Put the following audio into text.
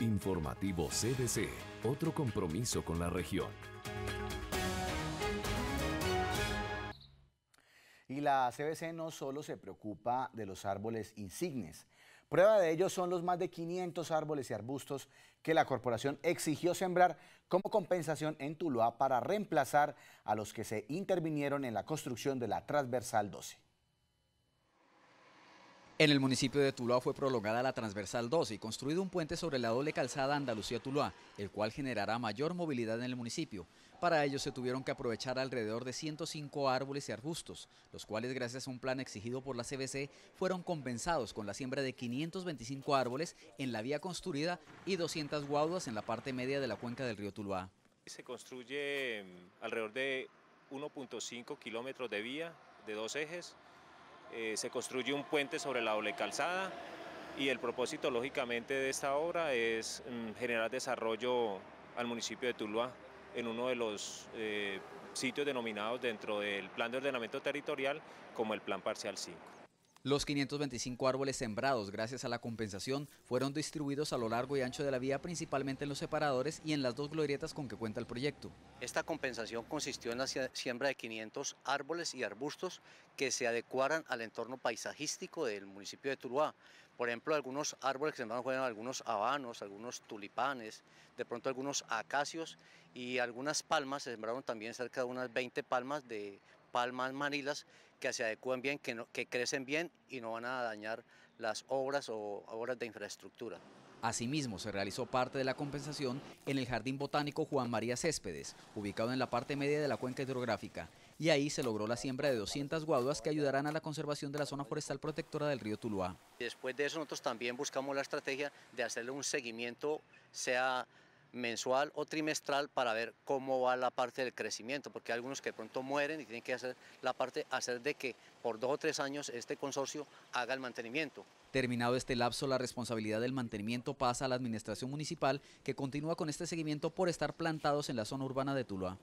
Informativo CBC, otro compromiso con la región. Y la CBC no solo se preocupa de los árboles insignes. Prueba de ello son los más de 500 árboles y arbustos que la corporación exigió sembrar como compensación en Tuluá para reemplazar a los que se intervinieron en la construcción de la transversal 12. En el municipio de Tuluá fue prolongada la transversal 2 y construido un puente sobre la doble calzada Andalucía-Tuluá, el cual generará mayor movilidad en el municipio. Para ello se tuvieron que aprovechar alrededor de 105 árboles y arbustos, los cuales gracias a un plan exigido por la CBC fueron compensados con la siembra de 525 árboles en la vía construida y 200 guaudas en la parte media de la cuenca del río Tuluá. Se construye mm, alrededor de 1.5 kilómetros de vía de dos ejes, eh, se construye un puente sobre la doble calzada y el propósito lógicamente de esta obra es mm, generar desarrollo al municipio de Tuluá en uno de los eh, sitios denominados dentro del plan de ordenamiento territorial como el plan parcial 5. Los 525 árboles sembrados gracias a la compensación fueron distribuidos a lo largo y ancho de la vía, principalmente en los separadores y en las dos glorietas con que cuenta el proyecto. Esta compensación consistió en la siembra de 500 árboles y arbustos que se adecuaran al entorno paisajístico del municipio de Tuluá. Por ejemplo, algunos árboles que sembraron fueron algunos habanos, algunos tulipanes, de pronto algunos acacios y algunas palmas, se sembraron también cerca de unas 20 palmas de palmas manilas que se adecúen bien, que, que crecen bien y no van a dañar las obras o obras de infraestructura. Asimismo, se realizó parte de la compensación en el Jardín Botánico Juan María Céspedes, ubicado en la parte media de la cuenca hidrográfica, y ahí se logró la siembra de 200 guaduas que ayudarán a la conservación de la zona forestal protectora del río Tuluá. Después de eso, nosotros también buscamos la estrategia de hacerle un seguimiento, sea mensual o trimestral para ver cómo va la parte del crecimiento, porque hay algunos que pronto mueren y tienen que hacer la parte, hacer de que por dos o tres años este consorcio haga el mantenimiento. Terminado este lapso, la responsabilidad del mantenimiento pasa a la administración municipal, que continúa con este seguimiento por estar plantados en la zona urbana de Tuluá.